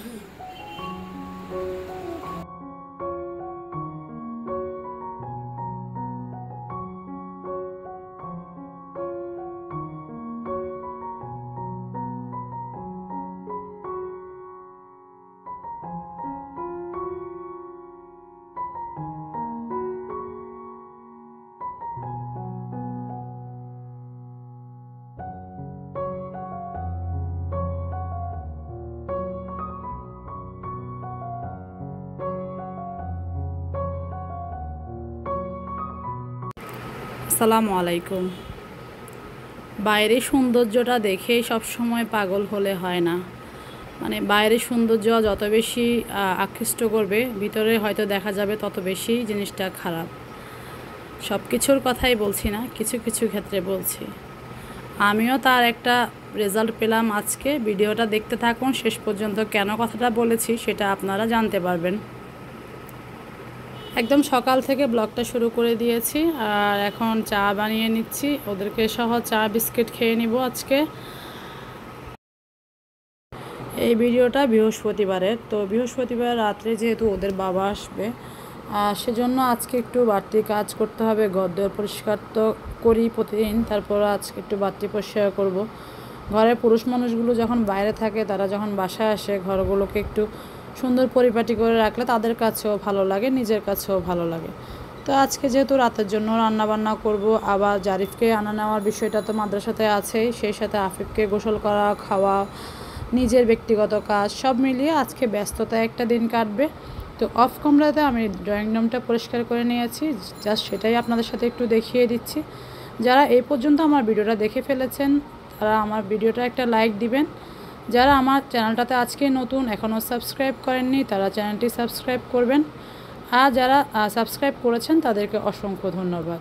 Mm-hmm. আসসালামু আলাইকুম বাইরে সৌন্দর্যটা দেখে সব সময় পাগল হলে হয় না মানে বাইরে সৌন্দর্য যত বেশি আকৃষ্ট করবে ভিতরে হয়তো দেখা যাবে তত বেশি জিনিসটা খারাপ সব কিছুর কথাই বলছি না কিছু কিছু ক্ষেত্রে বলছি আমিও তার একটা রেজাল্ট পেলাম আজকে ভিডিওটা দেখতে থাকুন শেষ পর্যন্ত কেন কথাটা বলেছি সেটা আপনারা জানতে পারবেন একদম সকাল থেকে ব্লগটা শুরু করে দিয়েছি আর এখন চা বানিয়ে নিচ্ছি ওদেরকে সহ চা বিস্কিট খেয়ে নিব আজকে এই ভিডিওটা বৃহস্পতিবারের তো বৃহস্পতিবার রাত্রে যেহেতু ওদের বাবা আসবে সেজন্য আজকে একটু বাড়তি কাজ করতে হবে গদ্য পরিষ্কার তো করি প্রতিদিন তারপর আজকে একটু বাড়তি পরিষ্কার করব। ঘরের পুরুষ মানুষগুলো যখন বাইরে থাকে তারা যখন বাসায় আসে ঘরগুলোকে একটু সুন্দর পরিপাটি করে রাখলে তাদের কাছেও ভালো লাগে নিজের কাছেও ভালো লাগে তো আজকে যেহেতু রাতের জন্য রান্না বান্না করব আবার জারিফকে আনা নেওয়ার বিষয়টা তো মাদ্রাসাতে আছেই সেই সাথে আফিফকে গোসল করা খাওয়া নিজের ব্যক্তিগত কাজ সব মিলিয়ে আজকে ব্যস্ততা একটা দিন কাটবে তো অফ কমরাতে আমি ড্রয়িং রুমটা পরিষ্কার করে নিয়েছি জাস্ট সেটাই আপনাদের সাথে একটু দেখিয়ে দিচ্ছি যারা এই পর্যন্ত আমার ভিডিওটা দেখে ফেলেছেন তারা আমার ভিডিওটা একটা লাইক দিবেন যারা আমার চ্যানেলটাতে আজকে নতুন এখনও সাবস্ক্রাইব করেননি তারা চ্যানেলটি সাবস্ক্রাইব করবেন আর যারা সাবস্ক্রাইব করেছেন তাদেরকে অসংখ্য ধন্যবাদ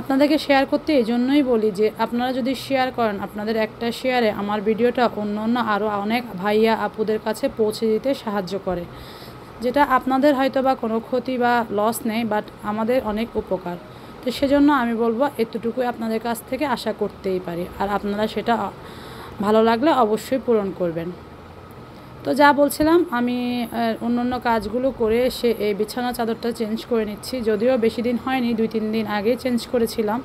আপনাদেরকে শেয়ার করতে এই জন্যই বলি যে আপনারা যদি শেয়ার করেন আপনাদের একটা শেয়ারে আমার ভিডিওটা অন্য অন্য আরও অনেক ভাইয়া আপুদের কাছে পৌঁছে দিতে সাহায্য করে যেটা আপনাদের হয়তো বা কোনো ক্ষতি বা লস নেই বাট আমাদের অনেক উপকার তো সেজন্য আমি বলবো এতটুকুই আপনাদের কাছ থেকে আশা করতেই পারি আর আপনারা সেটা ভালো লাগলে অবশ্যই পূরণ করবেন তো যা বলছিলাম আমি অন্য অন্য কাজগুলো করে সে এই বিছানা চাদরটা চেঞ্জ করে নিচ্ছি যদিও বেশি দিন হয়নি দুই তিন দিন আগে চেঞ্জ করেছিলাম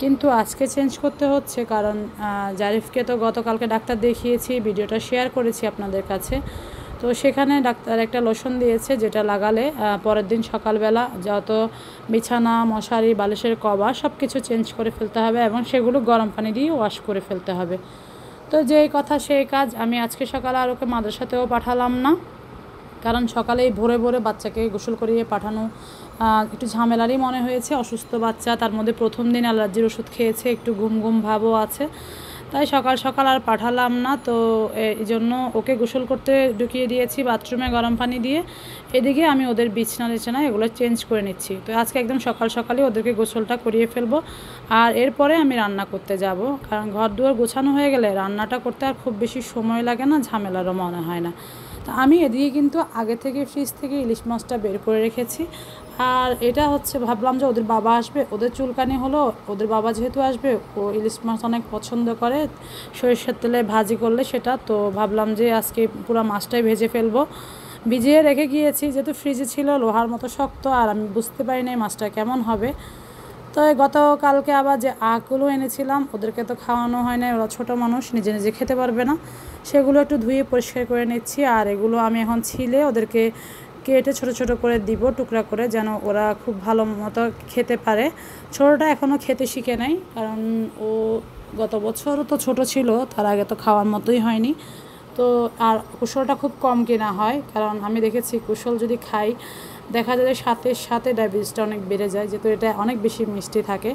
কিন্তু আজকে চেঞ্জ করতে হচ্ছে কারণ জারিফকে তো গতকালকে ডাক্তার দেখিয়েছি ভিডিওটা শেয়ার করেছি আপনাদের কাছে তো সেখানে ডাক্তার একটা লোশন দিয়েছে যেটা লাগালে পরের দিন সকালবেলা যত বিছানা মশারি বালিশের কবা সব কিছু চেঞ্জ করে ফেলতে হবে এবং সেগুলো গরম পানি দিয়ে ওয়াশ করে ফেলতে হবে তো যেই কথা সেই কাজ আমি আজকে সকালে আর ওকে মাদ্রাসাতেও পাঠালাম না কারণ সকালেই ভোরে ভোরে বাচ্চাকে গোসল করিয়ে পাঠানো একটু ঝামেলারই মনে হয়েছে অসুস্থ বাচ্চা তার মধ্যে প্রথম দিন অ্যালার্জির ওষুধ খেয়েছে একটু ঘুম ঘুম ভাবও আছে তাই সকাল সকাল আর পাঠালাম না তো এই জন্য ওকে গোসল করতে ঢুকিয়ে দিয়েছি বাথরুমে গরম পানি দিয়ে এদিকে আমি ওদের বিছনা বিছানা এগুলো চেঞ্জ করে নিচ্ছি তো আজকে একদম সকাল সকালে ওদেরকে গোসলটা করিয়ে ফেলবো আর এরপরে আমি রান্না করতে যাব কারণ ঘর দুয়ার গোছানো হয়ে গেলে রান্নাটা করতে আর খুব বেশি সময় লাগে না ঝামেলারও মনে হয় না আমি এদিকে কিন্তু আগে থেকে ফ্রিজ থেকে ইলিশ মাছটা বের করে রেখেছি আর এটা হচ্ছে ভাবলাম যে ওদের বাবা আসবে ওদের চুলকানি হলো ওদের বাবা যেহেতু আসবে ও ইলিশ মাছ অনেক পছন্দ করে সরিষার তেলে ভাজি করলে সেটা তো ভাবলাম যে আজকে পুরো মাছটাই ভেজে ফেলবো ভিজিয়ে রেখে গিয়েছি যেহেতু ফ্রিজে ছিল লোহার মতো শক্ত আর আমি বুঝতে পারি না মাছটা কেমন হবে তো গতকালকে আবার যে আখগুলো এনেছিলাম ওদেরকে তো খাওয়ানো হয় না ওরা ছোটো মানুষ নিজে নিজে খেতে পারবে না সেগুলো একটু ধুয়ে পরিষ্কার করে নিচ্ছি আর এগুলো আমি এখন ছিলে ওদেরকে কেটে ছোট ছোট করে দিব টুকরা করে যেন ওরা খুব ভালো মতো খেতে পারে ছোটোটা এখনও খেতে শিখে নাই কারণ ও গত বছরও তো ছোট ছিল তার আগে তো খাওয়ার মতোই হয়নি তো আর কুশলটা খুব কম কেনা হয় কারণ আমি দেখেছি কুশল যদি খাই দেখা যায় সাথে সাথে ডায়াবেটিসটা অনেক বেড়ে যায় যেহেতু এটা অনেক বেশি মিষ্টি থাকে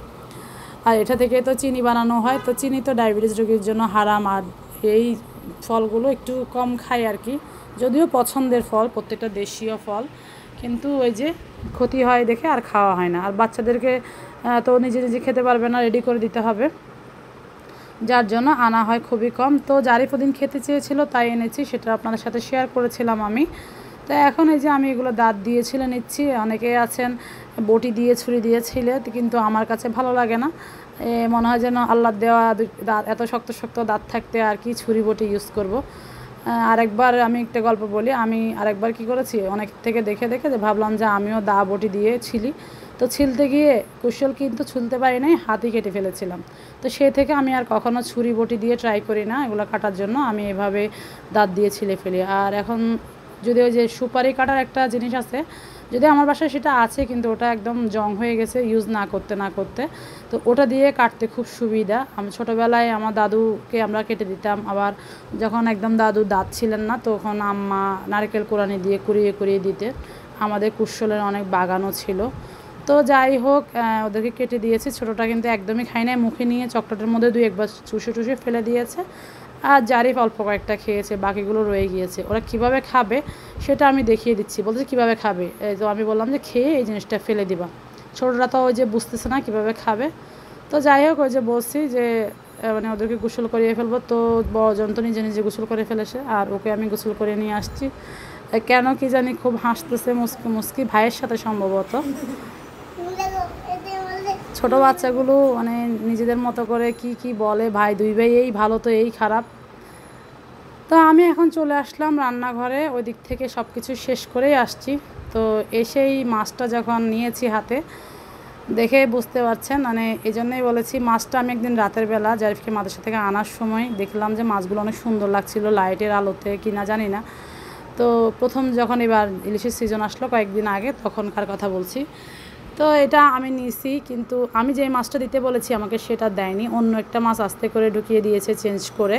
আর এটা থেকে তো চিনি বানানো হয় তো চিনি তো ডায়াবেটিস রোগীর জন্য হারাম আর এই ফলগুলো একটু কম খাই আর কি যদিও পছন্দের ফল প্রত্যেকটা দেশীয় ফল কিন্তু ওই যে ক্ষতি হয় দেখে আর খাওয়া হয় না আর বাচ্চাদেরকে তো নিজে নিজে খেতে পারবে না রেডি করে দিতে হবে যার জন্য আনা হয় খুবই কম তো যারই প্রদিন খেতে চেয়েছিল তাই এনেছি সেটা আপনাদের সাথে শেয়ার করেছিলাম আমি তো এখন এই যে আমি এগুলো দাঁত দিয়ে ছিলে নিচ্ছি অনেকে আছেন বটি দিয়ে ছুরি দিয়ে ছিলে কিন্তু আমার কাছে ভালো লাগে না মনে হয় যেন আল্লাহ দেওয়া দাঁত এত শক্ত শক্ত দাঁত থাকতে আর কি ছুরি বটি ইউজ করব। আরেকবার আমি একটা গল্প বলি আমি আরেকবার কি করেছি অনেক থেকে দেখে দেখে যে ভাবলাম যে আমিও দা বটি দিয়ে ছিলি তো ছিলতে গিয়ে কুশল কিন্তু ছুলতে পারি নাই হাতি কেটে ফেলেছিলাম তো সেই থেকে আমি আর কখনো ছুরি বটি দিয়ে ট্রাই করি না এগুলো কাটার জন্য আমি এভাবে দাঁত দিয়ে ছিলে ফেলি আর এখন যদি ওই যে সুপারি কাটার একটা জিনিস আছে যদি আমার বাসায় সেটা আছে কিন্তু ওটা একদম জং হয়ে গেছে ইউজ না করতে না করতে তো ওটা দিয়ে কাটতে খুব সুবিধা আমি ছোটোবেলায় আমার দাদুকে আমরা কেটে দিতাম আবার যখন একদম দাদু দাঁত ছিলেন না তখন আম্মা নারকেল কোরআনি দিয়ে কুড়িয়ে কুড়িয়ে দিতে আমাদের কুশলের অনেক বাগানও ছিল তো যাই হোক ওদেরকে কেটে দিয়েছি ছোটোটা কিন্তু একদমই খাই নাই মুখে নিয়ে চকলেটের মধ্যে দুই একবার চুষে টুষে ফেলে দিয়েছে আর জারিফ অল্প কয়েকটা খেয়েছে বাকিগুলো রয়ে গিয়েছে ওরা কিভাবে খাবে সেটা আমি দেখিয়ে দিচ্ছি বলছে কিভাবে খাবে এই তো আমি বললাম যে খেয়ে এই জিনিসটা ফেলে দিবা ছোটরা তো ওই যে বুঝতেছে না কিভাবে খাবে তো যাই হোক ওই যে বলছি যে মানে ওদেরকে গোসল করিয়ে ফেলবো তো বড়জন তো নিজে নিজে গোসল করে ফেলেছে আর ওকে আমি গোসল করে নিয়ে আসছি কেন কি জানি খুব হাসতেছে মুসকি মুস্কি ভাইয়ের সাথে সম্ভবত ছোট বাচ্চাগুলো মানে নিজেদের মতো করে কি কি বলে ভাই দুই ভাই এই ভালো তো এই খারাপ তো আমি এখন চলে আসলাম রান্নাঘরে ওই দিক থেকে সব কিছু শেষ করেই আসছি তো এসেই মাছটা যখন নিয়েছি হাতে দেখে বুঝতে পারছেন মানে এই জন্যই বলেছি মাছটা আমি একদিন রাতের বেলা জারিফকে মাদ্রাসা থেকে আনার সময় দেখলাম যে মাছগুলো অনেক সুন্দর লাগছিল লাইটের আলোতে কি না জানি না তো প্রথম যখন এবার ইলিশের সিজন আসলো কয়েকদিন আগে তখনকার কথা বলছি তো এটা আমি নিছি কিন্তু আমি যে মাছটা দিতে বলেছি আমাকে সেটা দেয়নি অন্য একটা মাছ আস্তে করে ঢুকিয়ে দিয়েছে চেঞ্জ করে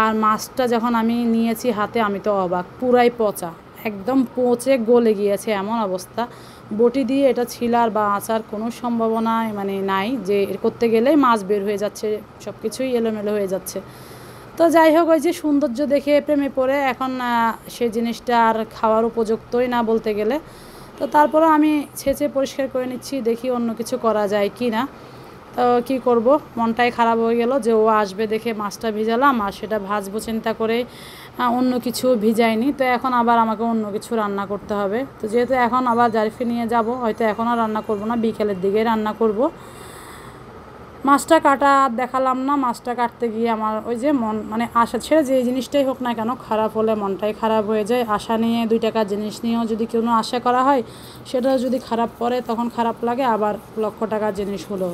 আর মাছটা যখন আমি নিয়েছি হাতে আমি তো অবাক পুরাই পচা একদম পচে গলে গিয়েছে এমন অবস্থা বটি দিয়ে এটা ছিলার বা আচার কোনো সম্ভাবনা মানে নাই যে এর করতে গেলে মাছ বের হয়ে যাচ্ছে সব কিছুই এলোমেলো হয়ে যাচ্ছে তো যাই হোক ওই যে সৌন্দর্য দেখে প্রেমে পড়ে এখন সে জিনিসটা আর খাওয়ার উপযুক্তই না বলতে গেলে তো তারপরও আমি ছেঁচে পরিষ্কার করে নিচ্ছি দেখি অন্য কিছু করা যায় কি না তো কী করব মনটাই খারাপ হয়ে গেল যে ও আসবে দেখে মাছটা ভিজালাম আর সেটা ভাজবো চিন্তা করে অন্য কিছু ভিজাইনি তো এখন আবার আমাকে অন্য কিছু রান্না করতে হবে তো যেহেতু এখন আবার জারিফকে নিয়ে যাব হয়তো এখন আর রান্না করব না বিকেলের দিকে রান্না করব মাছটা কাটা দেখালাম না মাছটা কাটতে গিয়ে আমার ওই যে মন মানে আশা ছেড়ে যে জিনিসটাই হোক না কেন খারাপ হলে মনটাই খারাপ হয়ে যায় আশা নিয়ে দুই টাকার জিনিস নিয়েও যদি কোনো আশা করা হয় সেটাও যদি খারাপ পড়ে তখন খারাপ লাগে আবার লক্ষ টাকার জিনিস হলো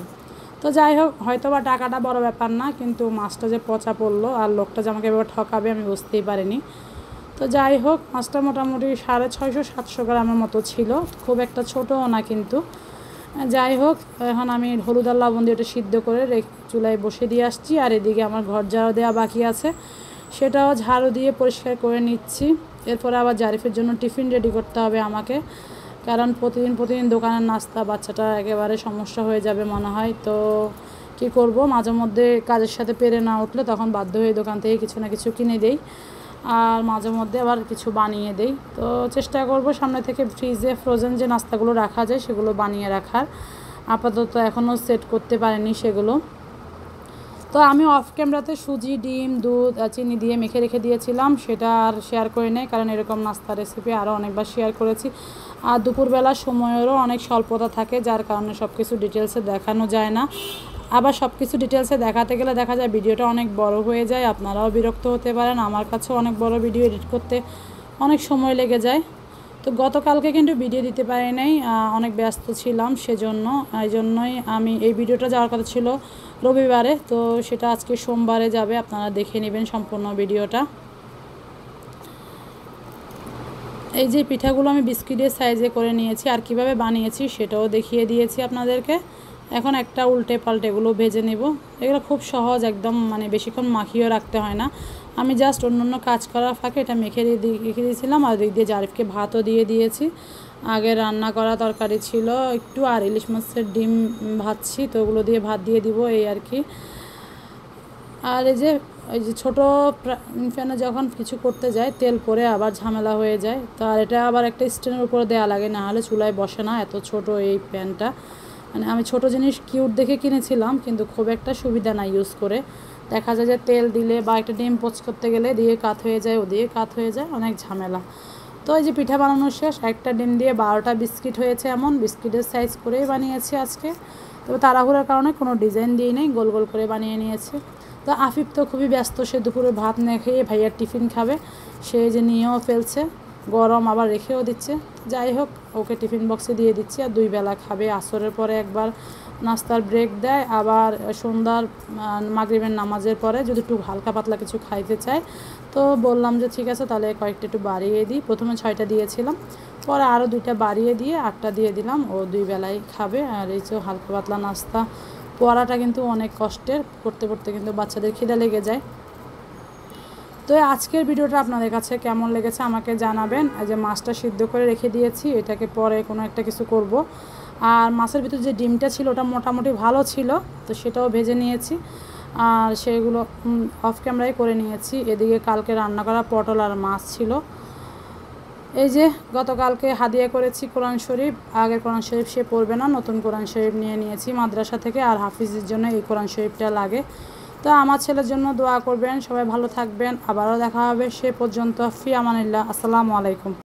তো যাই হোক হয়তো বা টাকাটা বড় ব্যাপার না কিন্তু মাছটা যে পচা পড়লো আর লোকটা যে আমাকে এবার ঠকাবে আমি বুঝতেই পারিনি তো যাই হোক মাছটা মোটামুটি সাড়ে ছয়শো সাতশো গ্রামের মতো ছিল খুব একটা ছোটও না কিন্তু যাই হোক এখন আমি হলুদ আর লবণ দিয়ে ওটা সিদ্ধ করে চুলায় বসে দিয়ে আসছি আর এদিকে আমার ঘর ঝাড়ু দেওয়া বাকি আছে সেটাও ঝাড়ু দিয়ে পরিষ্কার করে নিচ্ছি এরপরে আবার জারিফের জন্য টিফিন রেডি করতে হবে আমাকে কারণ প্রতিদিন প্রতিদিন দোকানের নাস্তা বাচ্চাটা একেবারে সমস্যা হয়ে যাবে মনে হয় তো কি করব মাঝে মধ্যে কাজের সাথে পেরে না উঠলে তখন বাধ্য হয়ে দোকান থেকে কিছু না কিছু কিনে দেয় আর মাঝে মধ্যে আবার কিছু বানিয়ে দেই তো চেষ্টা করব সামনে থেকে ফ্রিজে ফ্রোজেন যে নাস্তাগুলো রাখা যায় সেগুলো বানিয়ে রাখার আপাতত এখনও সেট করতে পারেনি সেগুলো তো আমি অফ ক্যামেরাতে সুজি ডিম দুধ চিনি দিয়ে মেখে রেখে দিয়েছিলাম সেটা আর শেয়ার করে নেয় কারণ এরকম নাস্তা রেসিপি আরও অনেকবার শেয়ার করেছি আর দুপুরবেলার সময়েরও অনেক স্বল্পতা থাকে যার কারণে সব কিছু ডিটেলসে দেখানো যায় না আবার সব কিছু ডিটেলসে দেখাতে গেলে দেখা যায় ভিডিওটা অনেক বড় হয়ে যায় আপনারাও বিরক্ত হতে পারেন আমার কাছেও অনেক বড় ভিডিও এডিট করতে অনেক সময় লেগে যায় তো গতকালকে কিন্তু ভিডিও দিতে পারি নাই অনেক ব্যস্ত ছিলাম সেজন্য এই জন্যই আমি এই ভিডিওটা যাওয়ার কথা ছিল রবিবারে তো সেটা আজকে সোমবারে যাবে আপনারা দেখে নেবেন সম্পূর্ণ ভিডিওটা এই যে পিঠাগুলো আমি বিস্কিটের সাইজে করে নিয়েছি আর কিভাবে বানিয়েছি সেটাও দেখিয়ে দিয়েছি আপনাদেরকে এখন একটা উল্টে পাল্টে এগুলো ভেজে নেব এগুলো খুব সহজ একদম মানে বেশিক্ষণ মাখিয়ে রাখতে হয় না আমি জাস্ট অন্য অন্য কাজ করার ফাঁকে এটা মেখে দিয়ে রেখে দিয়েছিলাম আর দিক দিয়ে জারিফকে ভাতও দিয়ে দিয়েছি আগে রান্না করা তরকারি ছিল একটু আর ইলিশ মাছের ডিম ভাজছি তো ওগুলো দিয়ে ভাত দিয়ে দিব এই আর কি আর এই যে ওই যে ছোটো ফ্যানে যখন কিছু করতে যায় তেল পরে আবার ঝামেলা হয়ে যায় তো আর এটা আবার একটা স্ট্যান্ডের উপরে দেওয়া লাগে না হলে চুলায় বসে না এত ছোট এই ফ্যানটা মানে আমি ছোট জিনিস কিউট দেখে কিনেছিলাম কিন্তু খুব একটা সুবিধা না ইউজ করে দেখা যায় যে তেল দিলে বা একটা ডিম পোচ করতে গেলে দিয়ে কাত হয়ে যায় ও দিয়ে কাত হয়ে যায় অনেক ঝামেলা তো এই যে পিঠা বানানো শেষ একটা ডিম দিয়ে বারোটা বিস্কিট হয়েছে এমন বিস্কিটের সাইজ করেই বানিয়েছি আজকে তবে তাড়াহুড়ার কারণে কোনো ডিজাইন দিয়ে নেই গোল গোল করে বানিয়ে নিয়েছে তো আফিফ তো খুবই ব্যস্ত সে দুপুরে ভাত না খেয়ে ভাইয়ার টিফিন খাবে সে যে নিয়েও ফেলছে গরম আবার রেখেও দিচ্ছে যাই হোক ওকে টিফিন বক্সে দিয়ে দিচ্ছি আর দুই বেলা খাবে আসরের পরে একবার নাস্তার ব্রেক দেয় আবার সন্ধ্যার মাগরিবের নামাজের পরে যদি একটু হালকা পাতলা কিছু খাইতে চায় তো বললাম যে ঠিক আছে তাহলে কয়েকটা একটু বাড়িয়ে দিই প্রথমে ছয়টা দিয়েছিলাম পরে আরও দুইটা বাড়িয়ে দিয়ে আটটা দিয়ে দিলাম ও দুই বেলাই খাবে আর এই যে হালকা পাতলা নাস্তা পড়াটা কিন্তু অনেক কষ্টের করতে করতে কিন্তু বাচ্চাদের খিদা লেগে যায় তো আজকের ভিডিওটা আপনাদের কাছে কেমন লেগেছে আমাকে জানাবেন যে মাছটা সিদ্ধ করে রেখে দিয়েছি এটাকে পরে কোনো একটা কিছু করব। আর মাছের ভিতর যে ডিমটা ছিল ওটা মোটামুটি ভালো ছিল তো সেটাও ভেজে নিয়েছি আর সেগুলো অফ ক্যামেরায় করে নিয়েছি এদিকে কালকে রান্না করা পটল আর মাছ ছিল এই যে গতকালকে হাদিয়া করেছি কোরআন শরীফ আগের কোরআন শরীফ সে পড়বে না নতুন কোরআন শরীফ নিয়ে নিয়েছি মাদ্রাসা থেকে আর হাফিজের জন্য এই কোরআন শরীফটা লাগে তো আমার ছেলের জন্য দোয়া করবেন সবাই ভালো থাকবেন আবারও দেখা হবে সে পর্যন্ত ফি আমানিল্লাহ আসসালামু আলাইকুম